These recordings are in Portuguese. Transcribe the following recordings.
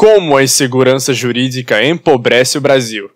Como a insegurança jurídica empobrece o Brasil.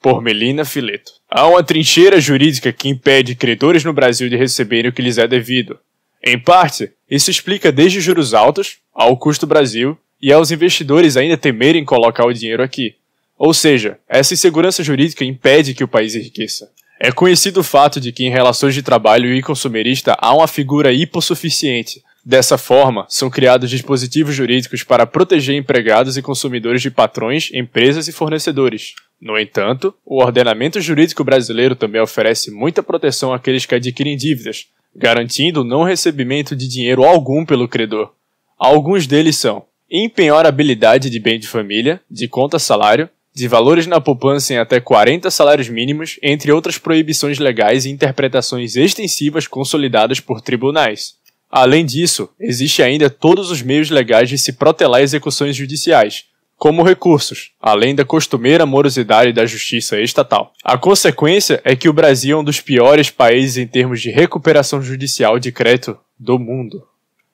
Por Melina Fileto. Há uma trincheira jurídica que impede credores no Brasil de receberem o que lhes é devido. Em parte, isso explica desde juros altos, ao custo Brasil e aos investidores ainda temerem colocar o dinheiro aqui. Ou seja, essa insegurança jurídica impede que o país enriqueça. É conhecido o fato de que em relações de trabalho e consumerista há uma figura hipossuficiente, Dessa forma, são criados dispositivos jurídicos para proteger empregados e consumidores de patrões, empresas e fornecedores. No entanto, o ordenamento jurídico brasileiro também oferece muita proteção àqueles que adquirem dívidas, garantindo o não recebimento de dinheiro algum pelo credor. Alguns deles são impenhorabilidade de bem de família, de conta-salário, de valores na poupança em até 40 salários mínimos, entre outras proibições legais e interpretações extensivas consolidadas por tribunais. Além disso, existe ainda todos os meios legais de se protelar execuções judiciais, como recursos, além da costumeira morosidade da justiça estatal. A consequência é que o Brasil é um dos piores países em termos de recuperação judicial de crédito do mundo.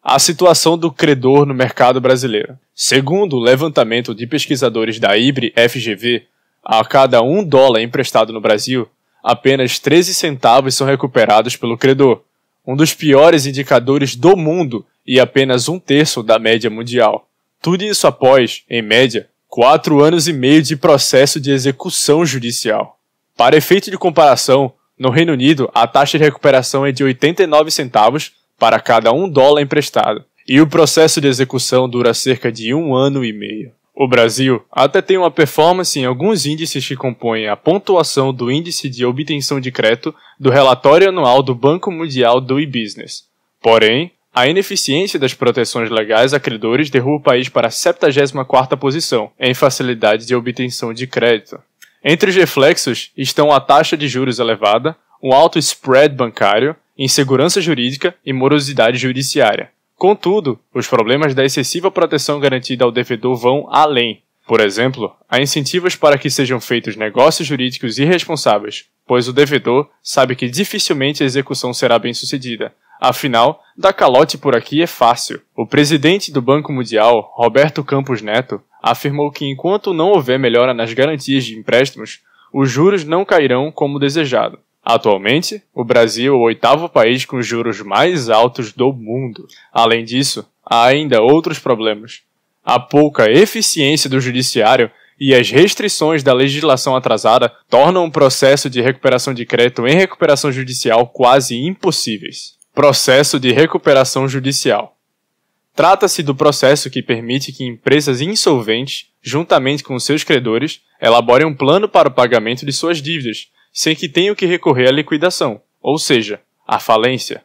A situação do credor no mercado brasileiro. Segundo o levantamento de pesquisadores da IBRE FGV, a cada um dólar emprestado no Brasil, apenas 13 centavos são recuperados pelo credor, um dos piores indicadores do mundo e apenas um terço da média mundial. Tudo isso após, em média, quatro anos e meio de processo de execução judicial. Para efeito de comparação, no Reino Unido, a taxa de recuperação é de 89 centavos para cada um dólar emprestado, e o processo de execução dura cerca de um ano e meio o Brasil até tem uma performance em alguns índices que compõem a pontuação do Índice de Obtenção de Crédito do relatório anual do Banco Mundial do e-Business. Porém, a ineficiência das proteções legais a credores derruba o país para a 74ª posição em facilidade de obtenção de crédito. Entre os reflexos estão a taxa de juros elevada, um alto spread bancário, insegurança jurídica e morosidade judiciária. Contudo, os problemas da excessiva proteção garantida ao devedor vão além. Por exemplo, há incentivos para que sejam feitos negócios jurídicos irresponsáveis, pois o devedor sabe que dificilmente a execução será bem sucedida. Afinal, dar calote por aqui é fácil. O presidente do Banco Mundial, Roberto Campos Neto, afirmou que enquanto não houver melhora nas garantias de empréstimos, os juros não cairão como desejado. Atualmente, o Brasil é o oitavo país com juros mais altos do mundo. Além disso, há ainda outros problemas. A pouca eficiência do judiciário e as restrições da legislação atrasada tornam o processo de recuperação de crédito em recuperação judicial quase impossíveis. Processo de recuperação judicial. Trata-se do processo que permite que empresas insolventes, juntamente com seus credores, elaborem um plano para o pagamento de suas dívidas, sem que tenham que recorrer à liquidação, ou seja, à falência.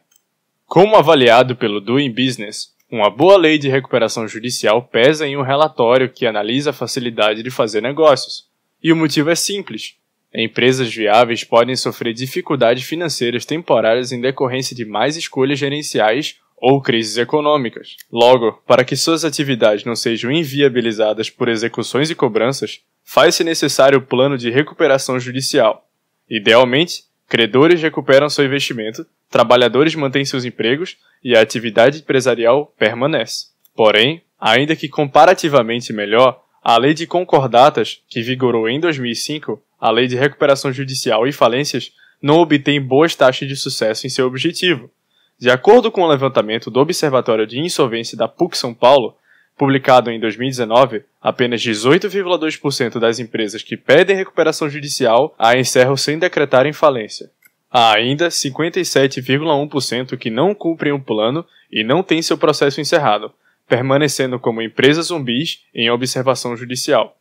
Como avaliado pelo Doing Business, uma boa lei de recuperação judicial pesa em um relatório que analisa a facilidade de fazer negócios. E o motivo é simples. Empresas viáveis podem sofrer dificuldades financeiras temporárias em decorrência de mais escolhas gerenciais ou crises econômicas. Logo, para que suas atividades não sejam inviabilizadas por execuções e cobranças, faz-se necessário o plano de recuperação judicial, Idealmente, credores recuperam seu investimento, trabalhadores mantêm seus empregos e a atividade empresarial permanece. Porém, ainda que comparativamente melhor, a Lei de Concordatas, que vigorou em 2005, a Lei de Recuperação Judicial e Falências, não obtém boas taxas de sucesso em seu objetivo. De acordo com o levantamento do Observatório de Insolvência da PUC São Paulo, Publicado em 2019, apenas 18,2% das empresas que pedem recuperação judicial a encerram sem decretar em falência. Há ainda 57,1% que não cumprem o um plano e não têm seu processo encerrado, permanecendo como empresas zumbis em observação judicial.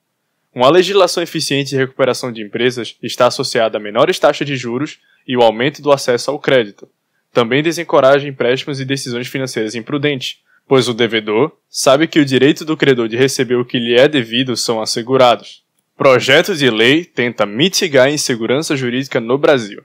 Uma legislação eficiente de recuperação de empresas está associada a menores taxas de juros e o aumento do acesso ao crédito. Também desencoraja empréstimos e decisões financeiras imprudentes, pois o devedor sabe que o direito do credor de receber o que lhe é devido são assegurados. Projeto de lei tenta mitigar a insegurança jurídica no Brasil.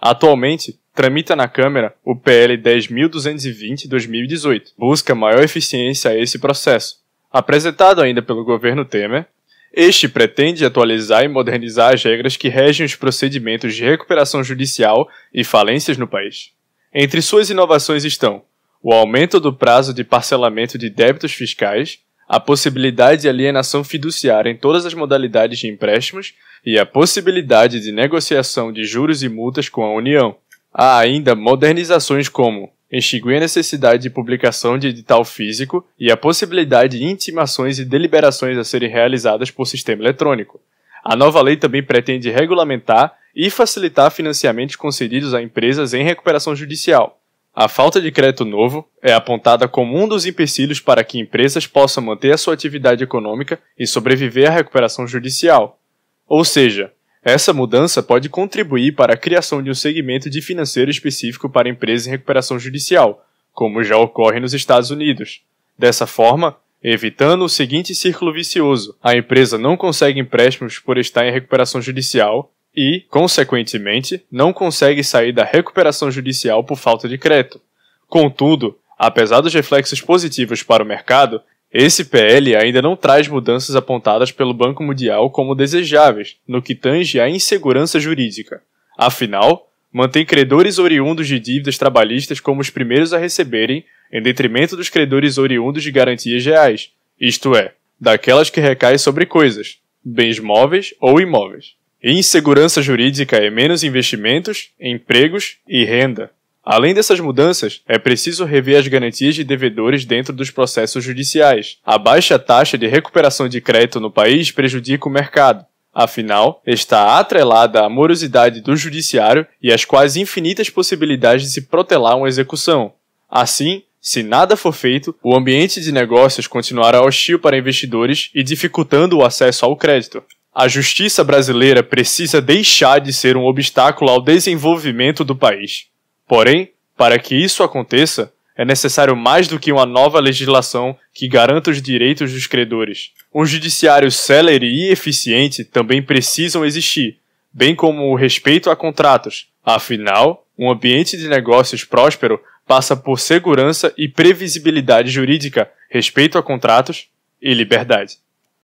Atualmente, tramita na Câmara o PL 10.220-2018. Busca maior eficiência a esse processo. Apresentado ainda pelo governo Temer, este pretende atualizar e modernizar as regras que regem os procedimentos de recuperação judicial e falências no país. Entre suas inovações estão o aumento do prazo de parcelamento de débitos fiscais, a possibilidade de alienação fiduciária em todas as modalidades de empréstimos e a possibilidade de negociação de juros e multas com a União. Há ainda modernizações como extinguir a necessidade de publicação de edital físico e a possibilidade de intimações e deliberações a serem realizadas por sistema eletrônico. A nova lei também pretende regulamentar e facilitar financiamentos concedidos a empresas em recuperação judicial. A falta de crédito novo é apontada como um dos empecilhos para que empresas possam manter a sua atividade econômica e sobreviver à recuperação judicial. Ou seja, essa mudança pode contribuir para a criação de um segmento de financeiro específico para empresas em recuperação judicial, como já ocorre nos Estados Unidos. Dessa forma, evitando o seguinte círculo vicioso: a empresa não consegue empréstimos por estar em recuperação judicial, e, consequentemente, não consegue sair da recuperação judicial por falta de crédito. Contudo, apesar dos reflexos positivos para o mercado, esse PL ainda não traz mudanças apontadas pelo Banco Mundial como desejáveis no que tange à insegurança jurídica. Afinal, mantém credores oriundos de dívidas trabalhistas como os primeiros a receberem, em detrimento dos credores oriundos de garantias reais, isto é, daquelas que recaem sobre coisas, bens móveis ou imóveis insegurança jurídica é menos investimentos, empregos e renda. Além dessas mudanças, é preciso rever as garantias de devedores dentro dos processos judiciais. A baixa taxa de recuperação de crédito no país prejudica o mercado. Afinal, está atrelada à morosidade do judiciário e às quase infinitas possibilidades de se protelar uma execução. Assim, se nada for feito, o ambiente de negócios continuará hostil para investidores e dificultando o acesso ao crédito. A justiça brasileira precisa deixar de ser um obstáculo ao desenvolvimento do país. Porém, para que isso aconteça, é necessário mais do que uma nova legislação que garanta os direitos dos credores. Um judiciário célere e eficiente também precisam existir, bem como o respeito a contratos. Afinal, um ambiente de negócios próspero passa por segurança e previsibilidade jurídica, respeito a contratos e liberdade.